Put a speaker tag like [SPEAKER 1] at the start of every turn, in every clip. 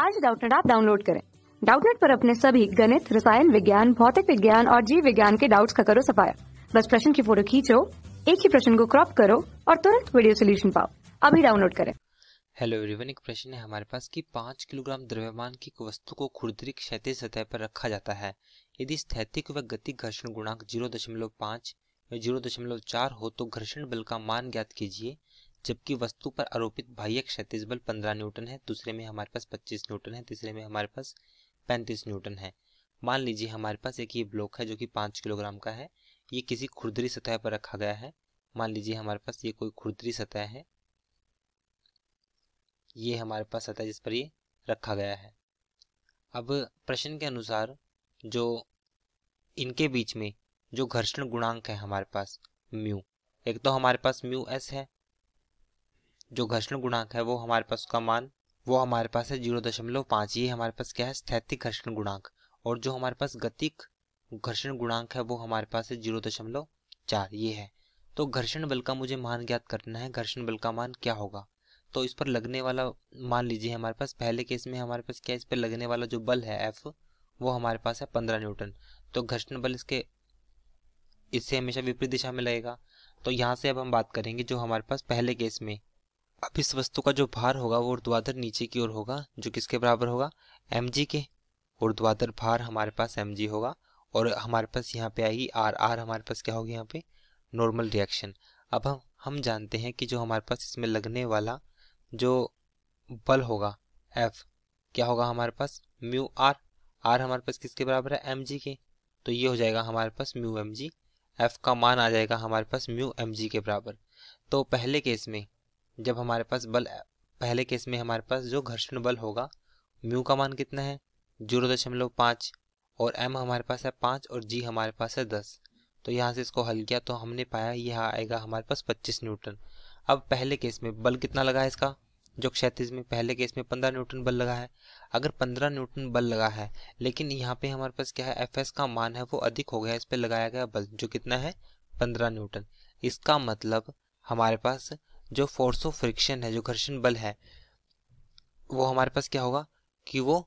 [SPEAKER 1] आज डाउटनेट आप डाउनलोड करें डाउटनेट पर अपने सभी गणित रसायन विज्ञान भौतिक विज्ञान और जीव विज्ञान के डाउट्स का करो सफाया बस प्रश्न की फोटो खींचो एक ही प्रश्न को क्रॉप करो और तुरंत वीडियो सोल्यूशन पाओ अभी डाउनलोड करें हेलो एवरीवन एक प्रश्न है हमारे पास कि पाँच किलोग्राम द्रव्यमान की वस्तु को खुर्दरी क्षैतिज सतह पर रखा जाता है यदि स्थैतिक व गति घर्षण गुणांक जीरो दशमलव पाँच जीरो दशमलव चार हो तो घर्षण बल का मान ज्ञात कीजिए जबकि वस्तु पर आरोपित बाह्य क्षतिज बल पंद्रह न्यूटन है दूसरे में हमारे पास पच्चीस न्यूटन है तीसरे में हमारे पास पैंतीस न्यूटन है मान लीजिए हमारे पास एक ये ब्लॉक है जो कि पाँच किलोग्राम का है ये किसी खुरदरी सतह पर रखा गया है मान लीजिए हमारे पास ये कोई खुरदरी सतह है ये हमारे पास सतह जिस पर ये रखा गया है अब प्रश्न के अनुसार जो इनके बीच में जो घर्षण गुणांक है हमारे पास म्यू एक तो हमारे पास म्यू एस है जो घर्षण गुणांक है वो हमारे पास उसका मान वो हमारे पास है जीरो दशमलव पाँच ये हमारे पास क्या है स्थैतिक घर्षण गुणांक और जो हमारे पास गतिक घर्षण गुणांक है वो हमारे पास है जीरो दशमलव चार ये है तो घर्षण बल का मुझे मान ज्ञात करना है घर्षण बल का मान क्या होगा तो इस पर लगने वाला मान लीजिए हमारे पास पहले केस में हमारे पास क्या है इस पर लगने वाला जो बल है एफ वो हमारे पास है पंद्रह न्यूटन तो घर्षण बल इसके इससे हमेशा विपरीत दिशा में लगेगा तो यहाँ से अब हम बात करेंगे जो हमारे पास पहले केस में अब इस वस्तु का जो भार होगा वो ऊर्ध्वाधर नीचे की ओर होगा जो किसके बराबर होगा एम के ऊर्ध्वाधर भार हमारे पास एम होगा और हमारे पास यहाँ पे आएगी आर आर हमारे पास क्या होगी यहाँ पे नॉर्मल रिएक्शन अब हम हम जानते हैं कि जो हमारे पास इसमें लगने वाला जो बल होगा एफ क्या होगा हमारे पास म्यू आर आर हमारे पास किसके बराबर है एम के तो ये हो जाएगा हमारे पास म्यू एम जी एफ का मान आ जाएगा हमारे पास म्यू एम जी के बराबर तो पहले केस में जब हमारे पास बल पहले केस में हमारे पास जो घर्षण बल होगा म्यू का मान कितना है जीरो दशमलव पाँच और एम हमारे पास है पाँच और जी हमारे पास है दस तो यहाँ से इसको हल किया तो हमने पाया यह आएगा हमारे पास पच्चीस न्यूटन अब पहले केस में बल कितना लगा है इसका जो क्षैतिज में पहले केस में पंद्रह न्यूटन बल लगा है अगर पंद्रह न्यूटन बल लगा है लेकिन यहाँ पे हमारे पास क्या है एफ एस का मान है वो अधिक हो गया है इस पर लगाया गया बल जो कितना है पंद्रह न्यूटन इसका मतलब हमारे पास जो फोर्स ऑफ फ्रिक्शन है जो घर्षण बल है वो हमारे पास क्या होगा कि वो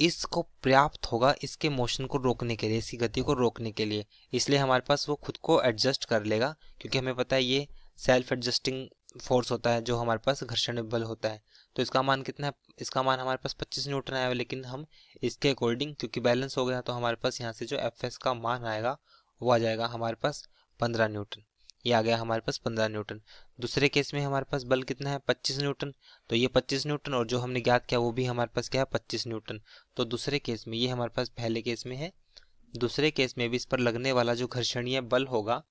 [SPEAKER 1] इसको पर्याप्त होगा इसके मोशन को रोकने के लिए इसकी गति को रोकने के लिए इसलिए हमारे पास वो खुद को एडजस्ट कर लेगा क्योंकि हमें पता है ये सेल्फ एडजस्टिंग फोर्स होता है जो हमारे पास घर्षण बल होता है तो इसका मान कितना है इसका मान हमारे पास 25 न्यूटन आया लेकिन हम इसके अकॉर्डिंग क्योंकि बैलेंस हो गया तो हमारे पास यहाँ से जो एफ का मान आएगा वो आ जाएगा हमारे पास पंद्रह न्यूटन ये आ गया हमारे पास पंद्रह न्यूटन दूसरे केस में हमारे पास बल कितना है पच्चीस न्यूटन तो ये पच्चीस न्यूटन और जो हमने ज्ञात किया वो भी हमारे पास क्या है पच्चीस न्यूटन तो दूसरे केस में ये हमारे पास पहले केस में है दूसरे केस में भी इस पर लगने वाला जो घर्षणीय बल होगा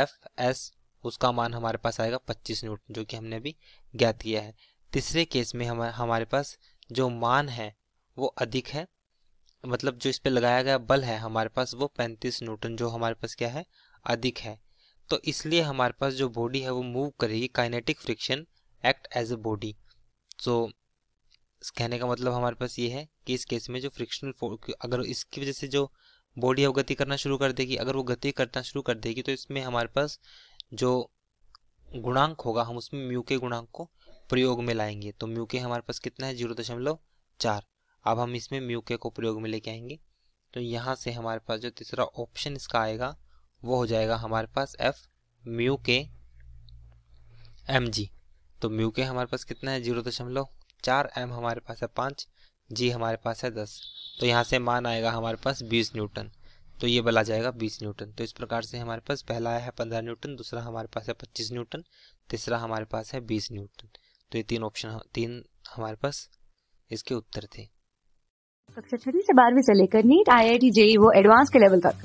[SPEAKER 1] एफ एस उसका मान हमारे पास आएगा पच्चीस न्यूटन जो कि हमने अभी ज्ञात किया है तीसरे केस में हम हमारे पास जो मान है वो अधिक है मतलब जो इस पर लगाया गया बल है हमारे पास वो पैंतीस न्यूटन जो हमारे पास क्या है अधिक है तो इसलिए हमारे पास जो बॉडी है वो मूव करेगी kinetic friction act as a body so कहने का मतलब हमारे पास ये है कि इस केस में जो फ्रिक्शनल अगर इसकी वजह से जो बॉडी है वो गति करना शुरू कर देगी अगर वो गति करना शुरू कर देगी तो इसमें हमारे पास जो गुणांक होगा हम उसमें म्यू के गुणांक को प्रयोग में लाएंगे तो म्यू के हमारे पास कितना है जीरो दशमलव चार अब हम इसमें म्यू के को प्रयोग में लेके आएंगे तो यहाँ से हमारे पास जो तीसरा ऑप्शन इसका आएगा वो हो जाएगा हमारे पास एफ म्यू के एम जी तो म्यू के हमारे पास कितना है जीरो दशमलव चार एम हमारे पास है पाँच जी हमारे पास है दस तो यहाँ से मान आएगा हमारे पास बीस न्यूटन तो ये बल आ जाएगा बीस न्यूटन तो इस प्रकार से हमारे पास पहला आया है पंद्रह न्यूटन दूसरा हमारे पास है पच्चीस न्यूटन तीसरा हमारे पास है बीस न्यूटन तो ये तीन ऑप्शन तीन हमारे पास इसके उत्तर थे कक्षा छठी से बारहवीं से लेकर NEET I I T JEE वो एडवांस के लेवल तक